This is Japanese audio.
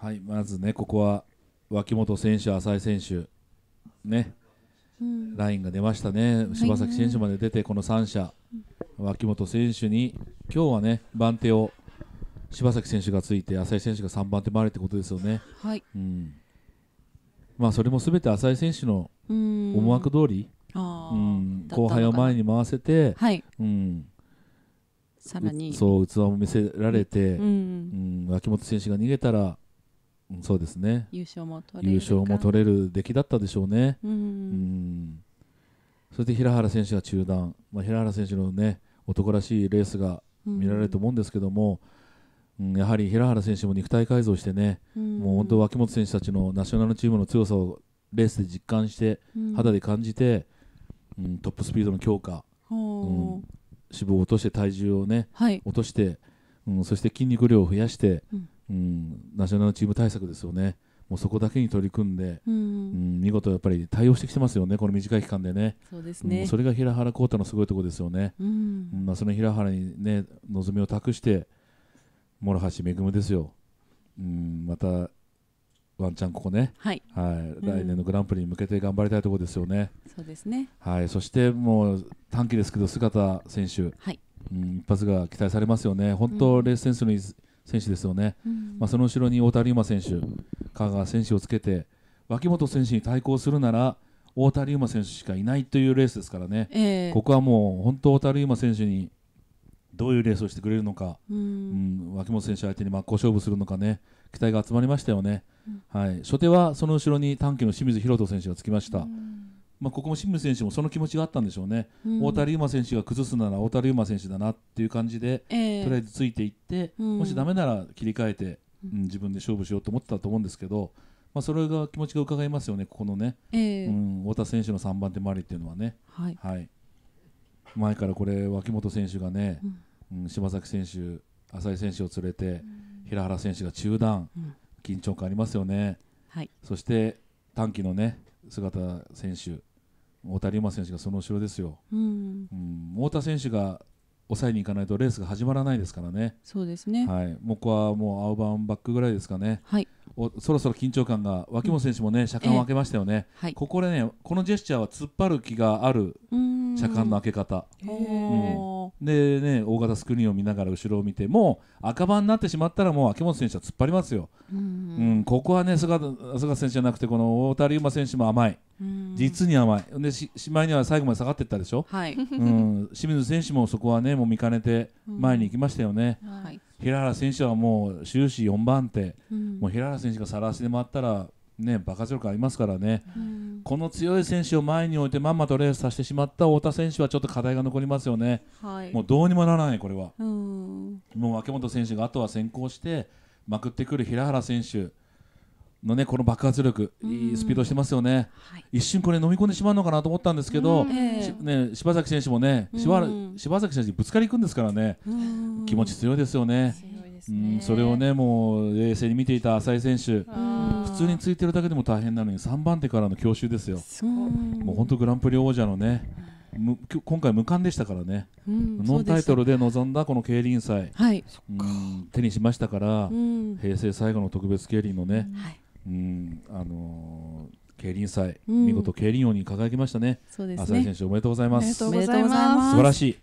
はい、まずね、ここは脇本選手、浅井選手、ね、うん、ラインが出ましたね、柴崎選手まで出て、この3者、脇本選手に、今日はね、番手を柴崎選手がついて、浅井選手が3番手回れってことですよね。はい、うんまあ、それもすべて浅井選手の思惑通り、うん、後輩を前に回せて、はい、うんさらにそう器も見せられて、うん、脇本選手が逃げたらそうですね優勝も取れる優勝も取れる出来だったでしょうね。うん、うんそして平原選手が中断、まあ、平原選手の、ね、男らしいレースが見られると思うんですけども、うん、うん、やはり平原選手も肉体改造してね、うん、もう本当、脇本選手たちのナショナルチームの強さをレースで実感して、肌で感じて、うん、トップスピードの強化、うん、脂肪を落として体重をね、はい、落として、うん、そして筋肉量を増やして、うん、ナショナルチーム対策ですよね。もうそこだけに取り組んで、うん、うん、見事やっぱり対応してきてますよね、この短い期間でね、そうですね、うん、それが平原浩太のすごいところですよね、うん、うん、まあ、その平原に、ね、望みを託して、諸橋恵ですよ、うん、またワンチャンここね、はい、はい、来年のグランプリに向けて頑張りたいところですよね、そうですね、はい、そしてもう短期ですけど、姿選手、はいうん、一発が期待されますよね、本当、レースセンスの選手ですよね、うん、まあ、その後ろに太田龍馬選手、香川選手をつけて、脇本選手に対抗するなら、太田龍馬選手しかいないというレースですからね、えー、ここはもう本当、太田龍馬選手にどういうレースをしてくれるのか、うん、うん、脇本選手相手に真っ向勝負するのかね、期待が集まりましたよね、うん、はい、初手はその後ろに短期の清水宏斗選手がつきました。まあ、ここも清水選手もその気持ちがあったんでしょうね、大谷太真馬選手が崩すなら大谷竜馬選手だなっていう感じで、えー、とりあえずついていって、うん、もしだめなら切り替えて、うん、自分で勝負しようと思ってたと思うんですけど、まあ、それが気持ちが伺えますよね、ここのね、えー、うん、太田選手の3番手回りっていうのはね、はい、はい、前からこれ、脇本選手がね、うん柴崎選手、浅井選手を連れて、平原選手が中断、緊張感ありますよね。はい、そして短期のね姿選手太田龍馬選手がその後ろですよ、うん、うん、太田選手が抑えに行かないとレースが始まらないですからね、そうですね、はい、もうここはもうアウバンバックぐらいですかね、はい、おそろそろ緊張感が、脇本選手もね、車間を開けましたよね、えーはい、ここでね、このジェスチャーは突っ張る気がある車間の開け方。うんでね大型スクリーンを見ながら後ろを見ても赤羽になってしまったらもう秋元選手は突っ張りますよ、うん、うん、ここはね菅菅選手じゃなくてこの太田龍馬選手も甘い、うん、実に甘いでししまいには最後まで下がっていったでしょ、はいうん、清水選手もそこはねもう見かねて前に行きましたよね、うんはい、平原選手はもう終始4番手、もう平原選手がさらしで回ったらね爆発力ありますからね、この強い選手を前に置いてまんまとレースさせてしまった太田選手はちょっと課題が残りますよね、はい、もうどうにもならない、これは。うもう秋元選手があとは先行してまくってくる平原選手のねこの爆発力、いいスピードしてますよね、はい、一瞬これ飲み込んでしまうのかなと思ったんですけど、ね、柴崎選手もね柴崎選手にぶつかりいくんですからね、気持ち強いですよね。うん、それをねもう冷静に見ていた浅井選手。通についてるだけでも大変なのに3番手からの強襲ですよ。もう本当グランプリ王者のね今回無冠でしたからね、うん、ノンタイトルで臨んだこの競輪祭、はい手にしましたから、うん、平成最後の特別競輪のね、うん、あのー競輪祭、見事競輪王に輝きましたね。そうですね。浅井選手おめでとうございます。おめでとうございます。素晴らしい。